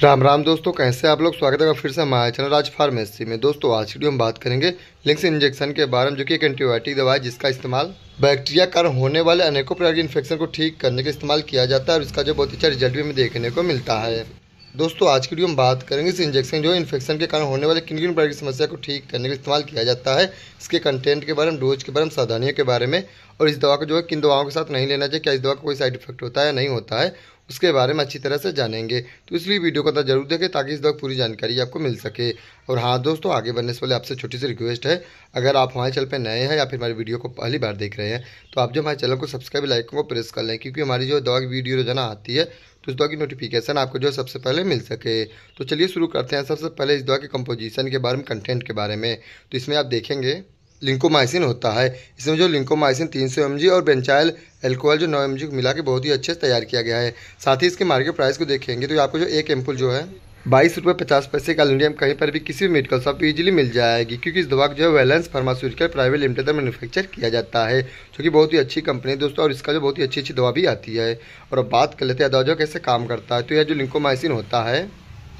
राम राम दोस्तों कैसे आप लोग स्वागत है फिर से हमारे चैनल राज फार्मेसी में दोस्तों आज वीडियो हम बात करेंगे लिंक्स इंजेक्शन के बारे में जो कि एक एंटीबायोटिक दवा है जिसका इस्तेमाल बैक्टीरिया कारण होने वाले अनेकों प्रकार के इन्फेक्शन को ठीक करने के इस्तेमाल किया जाता है और इसका जो बहुत अच्छा रिजल्ट भी हमें देखने को मिलता है दोस्तों आज की वीडियो हम बात करेंगे इस इंजेक्शन जो इन्फेक्शन के कारण होने वाले किन किन प्रकार की समस्या को ठीक करने का इस्तेमाल किया जाता है इसके कंटेंट के बारे में डोज के बारे में सावधानियों के बारे में और इस दवा को जो है किन दवाओं के साथ नहीं लेना चाहिए क्या इस दवा का कोई साइड इफेक्ट होता है या नहीं होता है उसके बारे में अच्छी तरह से जानेंगे तो इसलिए वीडियो को जरूर देखें ताकि इस वक्त पूरी जानकारी आपको मिल सके और हाँ दोस्तों आगे बढ़ने से पहले आपसे छोटी सी रिक्वेस्ट है अगर आप हमारे चैनल पर नए हैं या फिर हमारी वीडियो को पहली बार देख रहे हैं तो आप जो हमारे चैनल को सब्सक्राइब लाइक को प्रेस कर लें क्योंकि हमारी जो दवा की वीडियो रोजाना आती है तो इस दवा की नोटिफिकेशन आपको जो सबसे पहले मिल सके तो चलिए शुरू करते हैं सबसे पहले इस दवा के कंपोजिशन के बारे में कंटेंट के बारे में तो इसमें आप देखेंगे लिंकोमाइसिन होता है इसमें जो लिंकोमाइसिन 300 सौ और बेंचाइल एल्कोहल जो नौ एम मिला के बहुत ही अच्छे से तैयार किया गया है साथ ही इसके मार्केट प्राइस को देखेंगे तो आपको जो एक एम्पुल जो है बाईस रुपये पचास पैसे का लिंडियम कहीं पर भी किसी भी मेडिकल शॉप पर ईजिली मिल जाएगी क्योंकि इस दवा को जो है वैलेंस फार्मास्यूटिकल प्राइवेट लिमिटेड में मैनुफेक्चर किया जाता है जो कि बहुत ही अच्छी कंपनी है दोस्तों और इसका जो बहुत ही अच्छी अच्छी दवा भी आती है और अब बात कर लेते हैं दवा जो कैसे काम करता है तो यह जो लिंकोमाइसिन होता है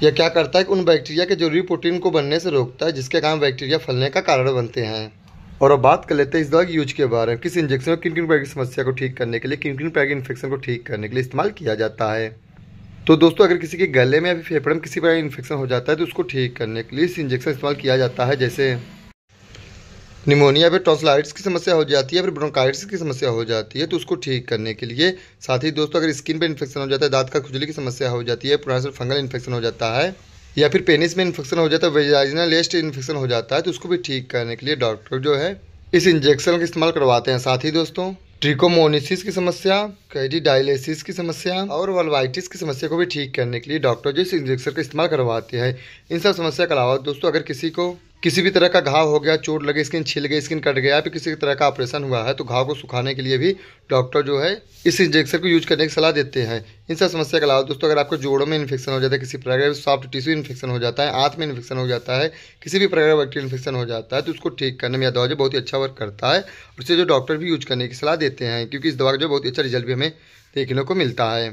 यह क्या करता है कि उन बैक्टीरिया के जरूरी प्रोटीन को बनने से रोकता है जिसके कारण बैक्टीरिया फलने का कारण बनते हैं और अब बात कर लेते हैं इस दवा के यूज के बारे में किस इंजेक्शन को किन किन प्रकार की समस्या को ठीक करने के लिए किन किन प्रकार के इन्फेक्शन को ठीक करने के लिए इस्तेमाल किया जाता है तो दोस्तों अगर किसी के गले में या फिर फेफड़े में किसी प्रकार का इन्फेक्शन हो जाता है तो उसको ठीक करने के लिए इस इंजेक्शन इस्तेमाल किया जाता है जैसे निमोनिया फिर टॉसलाइट्स की समस्या हो जाती है फिर ब्रोंकाइट्स की समस्या हो जाती है तो उसको ठीक करने के लिए साथ ही दोस्तों अगर स्किन पर इन्फेक्शन हो जाता है दांत का खुजली की समस्या हो जाती है पुराने फंगल इन्फेक्शन हो जाता है या फिर पेनिस में इन्फेक्शन हो जाता है वेजाइनल इन्फेक्शन हो जाता है तो उसको भी ठीक करने के लिए डॉक्टर जो है इस इंजेक्शन का इस्तेमाल करवाते हैं साथ ही दोस्तों ट्रिकोमोनिसिस की समस्या डायलिसिस की समस्या और वलवाइटिस की समस्या को भी ठीक करने के लिए डॉक्टर जो इस इंजेक्शन का इस्तेमाल करवाते हैं इन सब समस्या के अलावा दोस्तों अगर किसी को किसी भी तरह का घाव हो गया चोट लगे स्किन छिल गई स्किन कट गया या फिर किसी भी तरह का ऑपरेशन हुआ है तो घाव को सुखाने के लिए भी डॉक्टर जो है इस इंजेक्शन को यूज करने की सलाह देते हैं इन सब समस्या के अलावा दोस्तों अगर आपको जोड़ों में इन्फेक्शन हो जाता है किसी प्रकार का सॉफ्ट टिश्यू इन्फेक्शन हो जाता है आंत में इन्फेक्शन हो जाता है किसी भी प्रकार का बैक्टीरिया इन्फेक्शन हो जाता है तो उसको ठीक करने में यह दवा जो बहुत ही अच्छा वर्क करता है और जो डॉक्टर भी यूज करने की सलाह देते हैं क्योंकि इस दवा का जो बहुत ही अच्छा रिजल्ट भी हमें देखने को मिलता है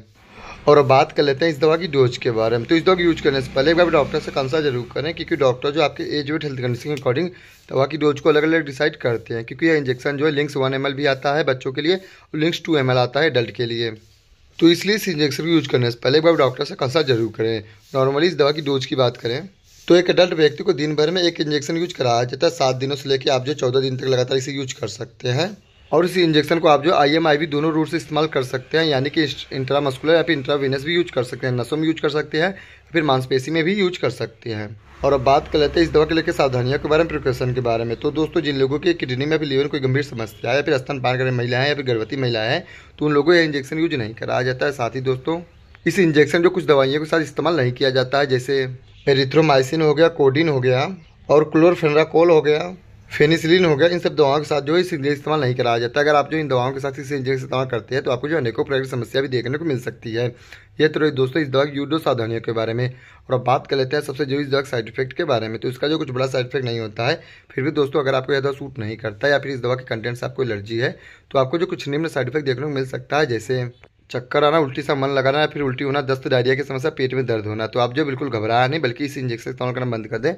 और बात कर लेते हैं इस दवा की डोज के बारे में तो इस दवा की यूज करने से पहले एक बार डॉक्टर से कंसल्ट जरूर करें क्योंकि डॉक्टर जो आपके एज वेट हेल्थ कंडीशन के अकॉर्डिंग दवा की डोज को अलग अलग डिसाइड करते हैं क्योंकि यह इंजेक्शन जो है लिंक्स वन एम भी आता है बच्चों के लिए और लिंक्स टू एम आता है एडल्ट के लिए तो इसलिए इस इंजेक्शन को यूज करने से पहले एक बार डॉक्टर से कंसल्ट जरूर करें नॉर्मली इस दवा की डोज की बात करें तो एक अडल्ट व्यक्ति को दिन भर में एक इंजेक्शन यूज कराया जाता है सात दिनों से लेकर आप जो चौदह दिन तक लगातार इसे यूज कर सकते हैं और इस इंजेक्शन को आप जो आई एम आई वी दोनों रूट से इस्तेमाल कर सकते हैं यानी कि इंट्रामस्कुलर या फिर इंट्रावीनस भी यूज कर सकते हैं नसों में यूज कर सकते हैं फिर मांसपेशी में भी यूज कर सकते हैं और अब बात कर लेते हैं इस दवा के लेकर सावधानियों के बारे में प्रिकॉशन के बारे में तो दोस्तों जिन लोगों की किडनी में फिर लीवर कोई गंभीर समस्या है या फिर स्तन पान करने महिलाएं या फिर गर्भवती महिलाएं हैं तो उन लोगों को यह इंजेक्शन यूज नहीं कराया जाता है साथ ही दोस्तों इस इंजेक्शन जो कुछ दवाइयों के साथ इस्तेमाल नहीं किया जाता है जैसे एरिथ्रोमाइसिन हो गया कोडिन हो गया और क्लोरफेनराकोल हो गया फेनिसिलिन हो गया इन सब दवाओं के साथ जो इस इंजेक्शन इस्तेमाल नहीं कराया जाता अगर आप जो इन दवाओं के साथ इस इंजेक्शन इस्तेमाल करते हैं तो आपको जो अनेकों प्रकार की समस्या भी देखने को मिल सकती है ये तो रही दोस्तों इस दवा की यूडो सावधानियों के बारे में और अब बात कर लेते हैं सबसे जो इस दवा साइड इफेक्ट के बारे में तो इसका जो कुछ बड़ा साइड इफेक्ट नहीं होता है फिर भी दोस्तों अगर आपको यह दवा सूट नहीं करता या फिर इस दवा के कंटेंट से आपको एलर्जी है तो आपको जो कुछ निम्न साइड इफेक्ट देखने को मिल सकता है जैसे चक्कर आना उल्टी सा मन लगाना या फिर उल्टी होना दस्त डायरिया की समस्या पेट में दर्द होना तो आप जो बिल्कुल घबराया नहीं बल्कि इस इंजेक्शन इस्तेमाल करना बंद कर दें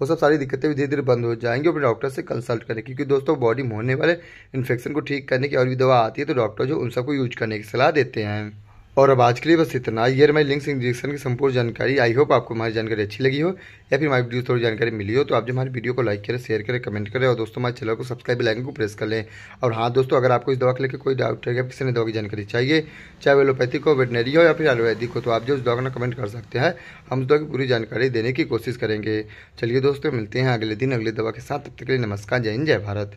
वो सब सारी दिक्कतें भी धीरे धीरे बंद हो जाएंगी और डॉक्टर से कंसल्ट करें क्योंकि दोस्तों बॉडी में होने वाले इन्फेक्शन को ठीक करने की और भी दवा आती है तो डॉक्टर जो उन सबको यूज करने की सलाह देते हैं और अब आज के लिए बस इतना ये हमारी लिंक्स इंजेक्शन की संपूर्ण जानकारी आई होप आपको हमारी जानकारी अच्छी लगी हो या फिर हमारी वीडियो थोड़ी जानकारी मिली हो तो आप जो हमारी वीडियो को लाइक करें शेयर करें कमेंट करें और दोस्तों हमारे चैनल को सब्सक्राइब लाइन को प्रेस कर लें और हाँ दोस्तों अगर आपको इस दवा के लेकर कोई डाउट है या किसी ने दवा की जानकारी चाहिए चाहे एलोपैथिक हो वेटनरी हो या फिर आयुर्वेदिक हो तो आप जो उस दवा का कमेंट कर सकते हैं हम उस दवा की पूरी जानकारी देने की कोशिश करेंगे चलिए दोस्तों मिलते हैं अगले दिन अगले दवा के साथ तब तक के लिए नमस्कार जय हिंद जय भारत